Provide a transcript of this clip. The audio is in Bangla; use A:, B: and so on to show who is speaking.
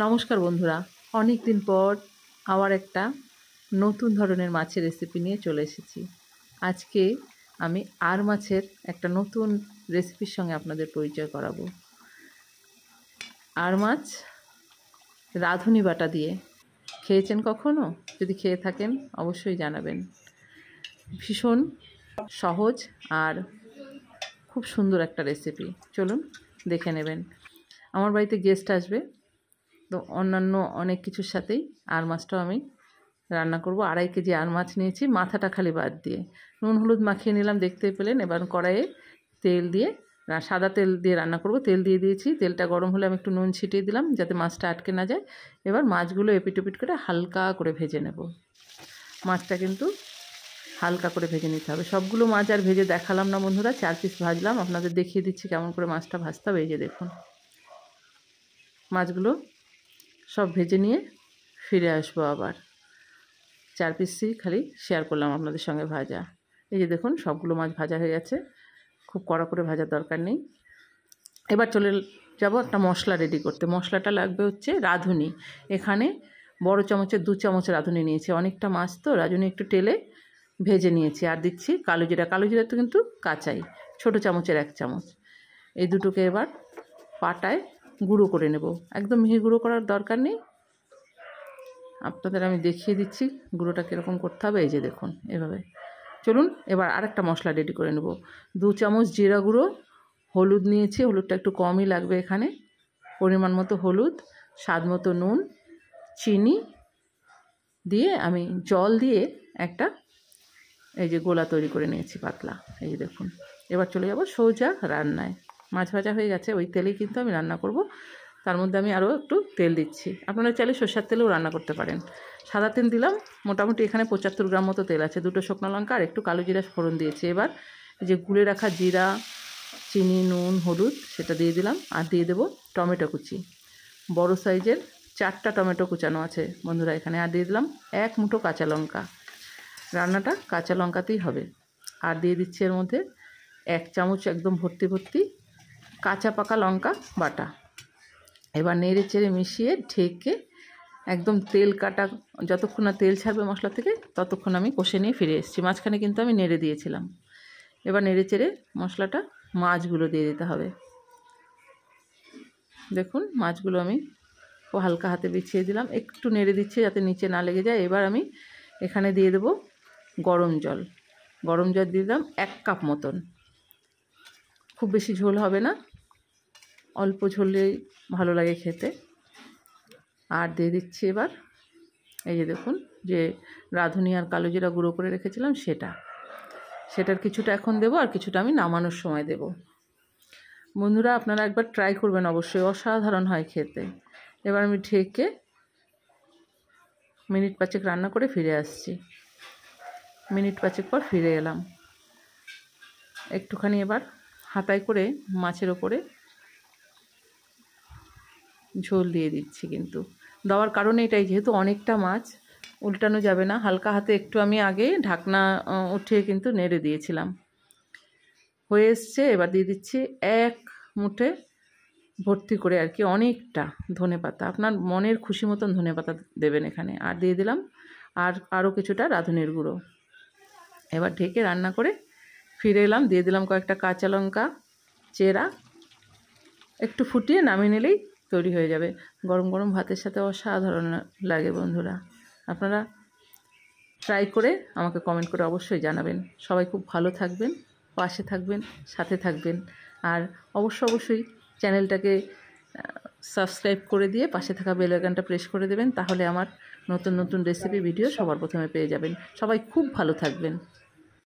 A: নমস্কার বন্ধুরা অনেক দিন পর আবার একটা নতুন ধরনের মাছের রেসিপি নিয়ে চলে এসেছি আজকে আমি আর মাছের একটা নতুন রেসিপির সঙ্গে আপনাদের পরিচয় করাবো আর মাছ রাঁধুনি বাটা দিয়ে খেয়েছেন কখনো যদি খেয়ে থাকেন অবশ্যই জানাবেন ভীষণ সহজ আর খুব সুন্দর একটা রেসিপি চলুন দেখে নেবেন আমার বাড়িতে গেস্ট আসবে তো অন্যান্য অনেক কিছুর সাথেই আর মাছটাও আমি রান্না করব আড়াই কেজি আর মাছ নিয়েছি মাথাটা খালি বাদ দিয়ে নুন হলুদ মাখিয়ে নিলাম দেখতে পেলেন এবার কড়াইয়ে তেল দিয়ে সাদা তেল দিয়ে রান্না করব তেল দিয়ে দিয়েছি তেলটা গরম হলে আমি একটু নুন ছিটিয়ে দিলাম যাতে মাছটা আটকে না যায় এবার মাছগুলো ওপিট করে হালকা করে ভেজে নেব মাছটা কিন্তু হালকা করে ভেজে নিতে হবে সবগুলো মাছ আর ভেজে দেখালাম না বন্ধুরা চার পিস ভাজলাম আপনাদের দেখিয়ে দিচ্ছি কেমন করে মাছটা ভাজতে হবে এই যে দেখুন মাছগুলো সব ভেজে নিয়ে ফিরে আসবো আবার চার পিসই খালি শেয়ার করলাম আপনাদের সঙ্গে ভাজা এই যে দেখুন সবগুলো মাছ ভাজা হয়ে গেছে খুব কড়া করে ভাজার দরকার নেই এবার চলে যাব একটা মশলা রেডি করতে মশলাটা লাগবে হচ্ছে রাঁধুনি এখানে বড় চামচে দু চামচ রাঁধুনি নিয়েছি অনেকটা মাছ তো রাঁধুনি একটু টেলে ভেজে নিয়েছি আর দিচ্ছি কালো জিরা কালো জিরা তো কিন্তু কাঁচাই ছোটো চামচের এক চামচ এই দুটোকে এবার পাটায় গুঁড়ো করে নেব একদম মিহি গুঁড়ো করার দরকার নেই আপনাদের আমি দেখিয়ে দিচ্ছি গুঁড়োটা কীরকম করতে হবে এই যে দেখুন এভাবে চলুন এবার আরেকটা মশলা রেডি করে নেব দু চামচ জিরা গুঁড়ো হলুদ নিয়েছি হলুদটা একটু কমই লাগবে এখানে পরিমাণ মতো হলুদ স্বাদ মতো নুন চিনি দিয়ে আমি জল দিয়ে একটা এই যে গোলা তৈরি করে নিয়েছি পাতলা এই যে দেখুন এবার চলে যাব সোজা রান্নায় মাছ ভাজা হয়ে গেছে ওই তেলেই কিন্তু আমি রান্না করব তার মধ্যে আমি আরও একটু তেল দিচ্ছি আপনারা চাইলে সর্ষার তেলেও রান্না করতে পারেন সাদা তেল দিলাম মোটামুটি এখানে পঁচাত্তর গ্রাম মতো তেল আছে দুটো শুকনো লঙ্কা আর একটু কালো জিরা ফোড়ন দিয়েছি এবার যে গুলে রাখা জিরা চিনি নুন হলুদ সেটা দিয়ে দিলাম আর দিয়ে দেবো টমেটো কুচি বড় সাইজের চারটা টমেটো কুচানো আছে বন্ধুরা এখানে আর দিয়ে দিলাম এক মুঠো কাঁচা লঙ্কা রান্নাটা কাঁচা লঙ্কাতেই হবে আর দিয়ে দিচ্ছি এর মধ্যে এক চামচ একদম ভর্তি ভর্তি কাঁচা পাকা লঙ্কা বাটা এবার নেড়ে চেড়ে মিশিয়ে ঢেকে একদম তেল কাটা যতক্ষণ না তেল ছাড়বে মশলা থেকে ততক্ষণ আমি কষে নিয়ে ফিরে এসেছি মাঝখানে কিন্তু আমি নেড়ে দিয়েছিলাম এবার নেড়ে চেড়ে মশলাটা মাছগুলো দিয়ে দিতে হবে দেখুন মাছগুলো আমি হালকা হাতে বিছিয়ে দিলাম একটু নেড়ে দিচ্ছে যাতে নিচে না লেগে যায় এবার আমি এখানে দিয়ে দেব গরম জল গরম জল দিয়ে দিলাম এক কাপ মতন খুব বেশি ঝোল হবে না অল্প ঝোলেই ভালো লাগে খেতে আর দিয়ে দিচ্ছি এবার এই যে দেখুন যে রাঁধুনি আর কালো জিরা গুঁড়ো করে রেখেছিলাম সেটা সেটার কিছুটা এখন দেবো আর কিছুটা আমি নামানোর সময় দেব বন্ধুরা আপনারা একবার ট্রাই করবেন অবশ্যই অসাধারণ হয় খেতে এবার আমি ঢেকে মিনিট পাঁচেক রান্না করে ফিরে আসছি মিনিট পাঁচেক পর ফিরে এলাম একটুখানি এবার হাতায় করে মাছের ওপরে ঝোল দিয়ে দিচ্ছি কিন্তু দেওয়ার কারণে এটাই যেহেতু অনেকটা মাছ উল্টানো যাবে না হালকা হাতে একটু আমি আগে ঢাকনা উঠিয়ে কিন্তু নেড়ে দিয়েছিলাম হয়ে এসছে এবার দিয়ে দিচ্ছি এক মুঠে ভর্তি করে আর কি অনেকটা ধনে পাতা আপনার মনের খুশি মতন ধনে পাতা দেবেন এখানে আর দিয়ে দিলাম আর আরও কিছুটা রাঁধুনির গুঁড়ো এবার ঢেকে রান্না করে ফিরে এলাম দিয়ে দিলাম কয়েকটা কাঁচা লঙ্কা চেরা একটু ফুটিয়ে নামিয়ে নিলেই তৈরি হয়ে যাবে গরম গরম ভাতের সাথে অসাধারণ লাগে বন্ধুরা আপনারা ট্রাই করে আমাকে কমেন্ট করে অবশ্যই জানাবেন সবাই খুব ভালো থাকবেন পাশে থাকবেন সাথে থাকবেন আর অবশ্য অবশ্যই চ্যানেলটাকে সাবস্ক্রাইব করে দিয়ে পাশে থাকা বেলাইকানটা প্রেস করে দেবেন তাহলে আমার নতুন নতুন রেসিপি ভিডিও সবার প্রথমে পেয়ে যাবেন সবাই খুব ভালো থাকবেন